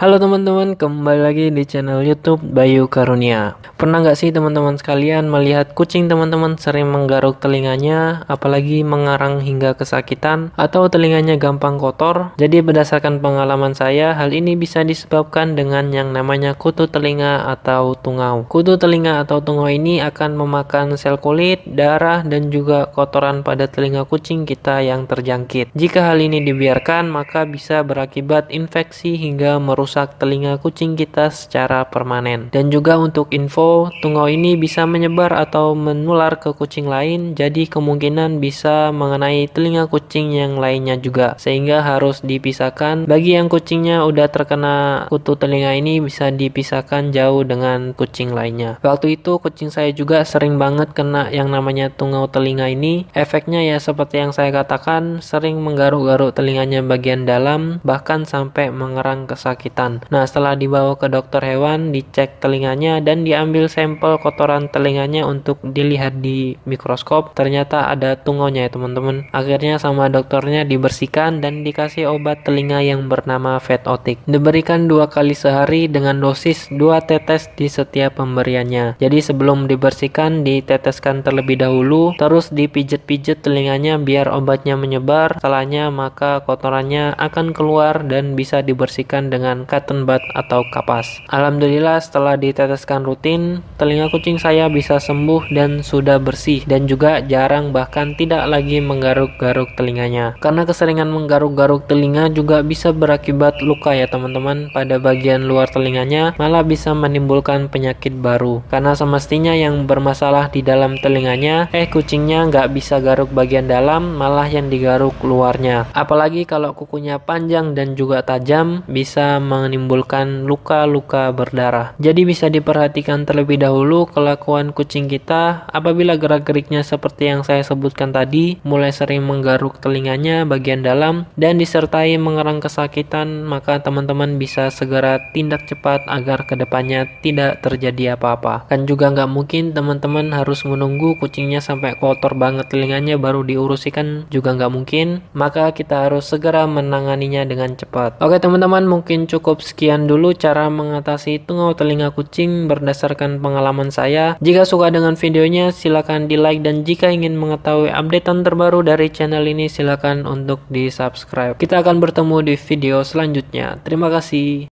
Halo teman-teman, kembali lagi di channel YouTube Bayu Karunia. Pernah nggak sih teman-teman sekalian melihat kucing teman-teman sering menggaruk telinganya, apalagi mengarang hingga kesakitan atau telinganya gampang kotor? Jadi berdasarkan pengalaman saya, hal ini bisa disebabkan dengan yang namanya kutu telinga atau tungau. Kutu telinga atau tungau ini akan memakan sel kulit, darah, dan juga kotoran pada telinga kucing kita yang terjangkit. Jika hal ini dibiarkan, maka bisa berakibat infeksi hingga merusak merusak telinga kucing kita secara permanen. Dan juga untuk info, tungau ini bisa menyebar atau menular ke kucing lain, jadi kemungkinan bisa mengenai telinga kucing yang lainnya juga, sehingga harus dipisahkan. Bagi yang kucingnya udah terkena kutu telinga ini bisa dipisahkan jauh dengan kucing lainnya. Waktu itu kucing saya juga sering banget kena yang namanya tungau telinga ini. Efeknya ya seperti yang saya katakan, sering menggaruk-garuk telinganya bagian dalam, bahkan sampai mengerang kesakitan kesehatan. Nah, setelah dibawa ke dokter hewan, dicek telinganya dan diambil sampel kotoran telinganya untuk dilihat di mikroskop. Ternyata ada tungonya ya teman-teman. Akhirnya sama dokternya dibersihkan dan dikasih obat telinga yang bernama Vetotic. Diberikan dua kali sehari dengan dosis 2 tetes di setiap pemberiannya. Jadi sebelum dibersihkan, diteteskan terlebih dahulu, terus dipijet-pijet telinganya biar obatnya menyebar. Setelahnya maka kotorannya akan keluar dan bisa dibersihkan dengan cotton bud atau kapas. Alhamdulillah setelah diteteskan rutin, telinga kucing saya bisa sembuh dan sudah bersih dan juga jarang bahkan tidak lagi menggaruk-garuk telinganya. Karena keseringan menggaruk-garuk telinga juga bisa berakibat luka ya teman-teman pada bagian luar telinganya malah bisa menimbulkan penyakit baru. Karena semestinya yang bermasalah di dalam telinganya, eh kucingnya nggak bisa garuk bagian dalam malah yang digaruk luarnya. Apalagi kalau kukunya panjang dan juga tajam bisa meng menimbulkan luka-luka berdarah. Jadi bisa diperhatikan terlebih dahulu kelakuan kucing kita apabila gerak-geriknya seperti yang saya sebutkan tadi, mulai sering menggaruk telinganya bagian dalam dan disertai mengerang kesakitan, maka teman-teman bisa segera tindak cepat agar kedepannya tidak terjadi apa-apa. Kan juga nggak mungkin teman-teman harus menunggu kucingnya sampai kotor banget telinganya baru diurusikan juga nggak mungkin, maka kita harus segera menanganinya dengan cepat. Oke teman-teman mungkin cukup Cukup sekian dulu cara mengatasi tungau telinga kucing berdasarkan pengalaman saya. Jika suka dengan videonya silakan di like dan jika ingin mengetahui updatean terbaru dari channel ini silakan untuk di subscribe. Kita akan bertemu di video selanjutnya. Terima kasih.